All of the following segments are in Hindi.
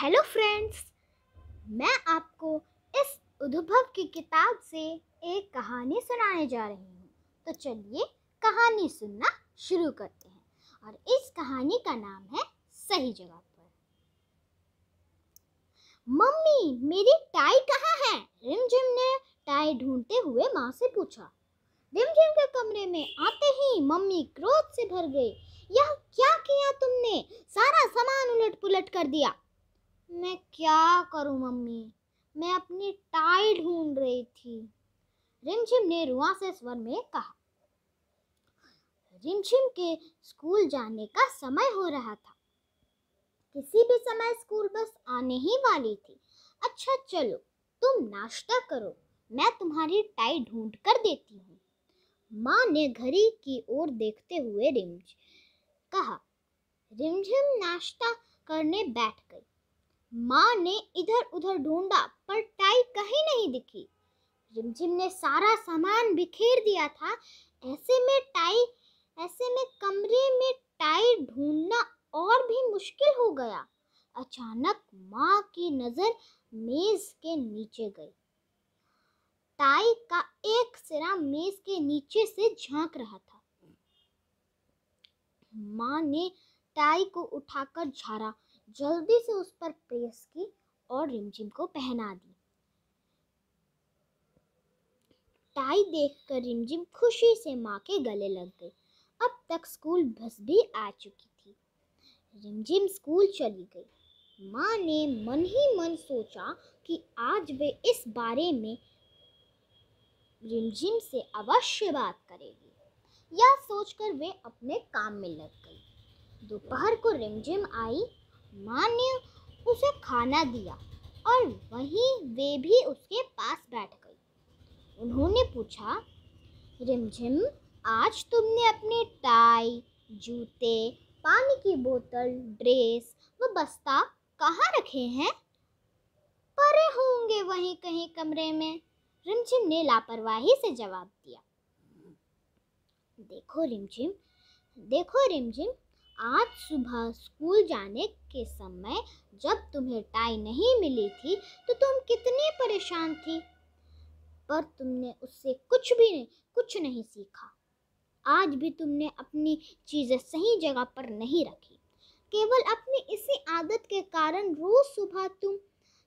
हेलो फ्रेंड्स मैं आपको इस उद्भव की किताब से एक कहानी सुनाने जा रही हूँ तो चलिए कहानी सुनना शुरू करते हैं और इस कहानी का नाम है सही जगह पर मम्मी मेरी टाई कहाँ है रिमझिम ने टाई ढूंढते हुए माँ से पूछा रिमझिम के कमरे में आते ही मम्मी क्रोध से भर गई यह क्या किया तुमने सारा सामान उलट पुलट कर दिया मैं क्या करूं मम्मी मैं अपनी टाई ढूंढ रही थी रिमझिम ने रुआ से स्वर में कहा रिमझिम के स्कूल जाने का समय हो रहा था किसी भी समय स्कूल बस आने ही वाली थी अच्छा चलो तुम नाश्ता करो मैं तुम्हारी टाई ढूंढ कर देती हूँ माँ ने घड़ी की ओर देखते हुए रिमझ कहा रिमझिम नाश्ता करने बैठ गई माँ ने इधर उधर ढूंढा पर टाई कहीं नहीं दिखी रिमझिम ने सारा सामान बिखेर दिया था ऐसे में टाई ऐसे में कमरे में टाई ढूंढना और भी मुश्किल हो गया अचानक माँ की नजर मेज के नीचे गई टाई का एक सिरा मेज के नीचे से झांक रहा था माँ ने टाई को उठाकर झाड़ा जल्दी से उस पर प्रेस की और रिमझिम को पहना दी टाई देखकर रिमझिम खुशी से माँ के गले लग गई अब तक स्कूल बस भी आ चुकी थी रिमझिम स्कूल चली गई माँ ने मन ही मन सोचा कि आज वे इस बारे में रिमझिम से अवश्य बात करेगी यह सोचकर वे अपने काम में लग गई दोपहर को रिमझिम आई माँ ने उसे खाना दिया और वहीं वे भी उसके पास बैठ गई उन्होंने पूछा रिमझिम आज तुमने अपने टाई जूते पानी की बोतल ड्रेस व बस्ता कहाँ रखे हैं परे होंगे वहीं कहीं कमरे में रिमझिम ने लापरवाही से जवाब दिया देखो रिमझिम देखो रिमझिम आज सुबह स्कूल जाने के समय जब तुम्हें टाई नहीं मिली थी तो तुम कितनी परेशान थी पर तुमने उससे कुछ भी नहीं कुछ नहीं सीखा आज भी तुमने अपनी चीज़ें सही जगह पर नहीं रखी केवल अपनी इसी आदत के कारण रोज़ सुबह तुम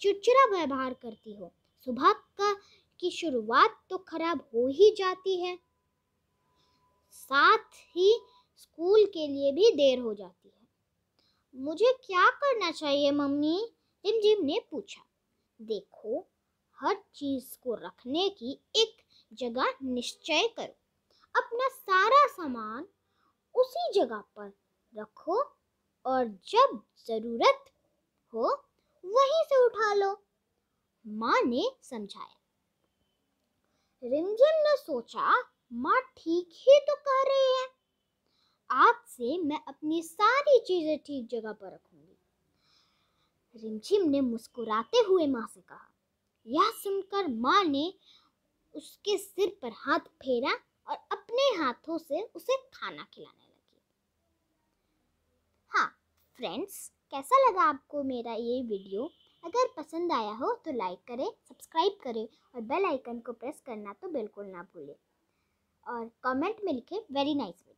चिड़चिड़ा व्यवहार करती हो सुबह का की शुरुआत तो खराब हो ही जाती है साथ ही स्कूल के लिए भी देर हो जाती है मुझे क्या करना चाहिए मम्मी रिमझिम ने पूछा देखो हर चीज को रखने की एक जगह निश्चय करो अपना सारा सामान उसी जगह पर रखो और जब जरूरत हो वहीं से उठा लो माँ ने समझाया रिमझिम ने सोचा माँ ठीक ही तो कह रही है आज से मैं अपनी सारी चीज़ें ठीक जगह पर रखूंगी रिमझिम ने मुस्कुराते हुए माँ से कहा यह सुनकर माँ ने उसके सिर पर हाथ फेरा और अपने हाथों से उसे खाना खिलाने लगी हाँ फ्रेंड्स कैसा लगा आपको मेरा ये वीडियो अगर पसंद आया हो तो लाइक करें सब्सक्राइब करें और बेल आइकन को प्रेस करना तो बिल्कुल ना भूलें और कमेंट में लिखें वेरी नाइस वीडियो